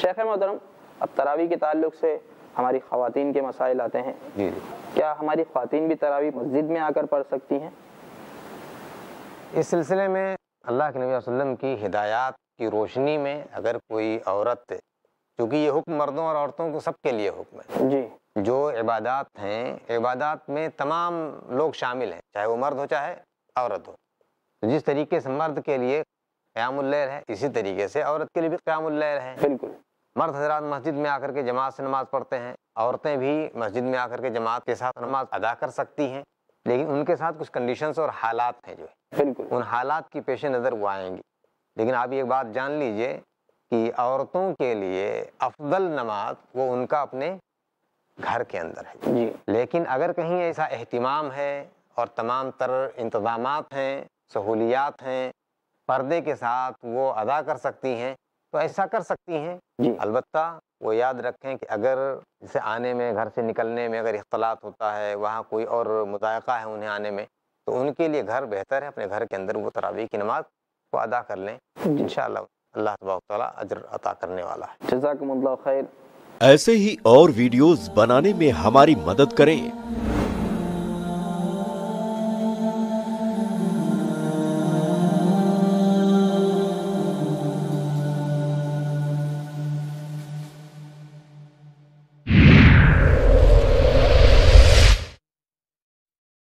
शेख मोहतरम अब तरावी के ताल्लुक से हमारी खातन के मसाइल आते हैं जी क्या हमारी खातन भी तरावी मस्जिद में आकर पढ़ सकती हैं इस सिलसिले में अल्लाह के नबी वसल्लम की हिदायत की रोशनी में अगर कोई औरत क्योंकि ये हुक्म मर्दों और औरतों को सबके लिए हुक्म है जी जो इबादत हैं इबादत में तमाम लोग शामिल हैं चाहे वो मर्द हो चाहे औरत हो तो जिस तरीके से मर्द के लिए क्यामुल्लैर है इसी तरीके से औरत के लिए भी क्यामुल्लैर है बिल्कुल मर्द हजरात मस्जिद में आकर के जमात से नमाज़ पढ़ते हैं औरतें भी मस्जिद में आकर के जमात के साथ नमाज अदा कर सकती हैं लेकिन उनके साथ कुछ कंडीशंस और हालात हैं जो है बिल्कुल उन हालात की पेश नज़र वो आएंगी लेकिन आप ये बात जान लीजिए कि औरतों के लिए अफजल नमाज वो उनका अपने घर के अंदर है जी। लेकिन अगर कहीं ऐसा अहतमाम है और तमाम तर इंतजाम हैं सहूलियात हैं पर्दे के साथ वो अदा कर सकती हैं तो ऐसा कर सकती हैं अलबत्ता वो याद रखें कि अगर इसे आने में घर से निकलने में अगर इख्तलात होता है वहाँ कोई और मुजायका है उन्हें आने में तो उनके लिए घर बेहतर है अपने घर के अंदर वो तरावी की नमाज को अदा कर लें इन अल्लाह तबाला अजर अता करने वाला है जजाकमल्ला खैर ऐसे ही और वीडियोस बनाने में हमारी मदद करें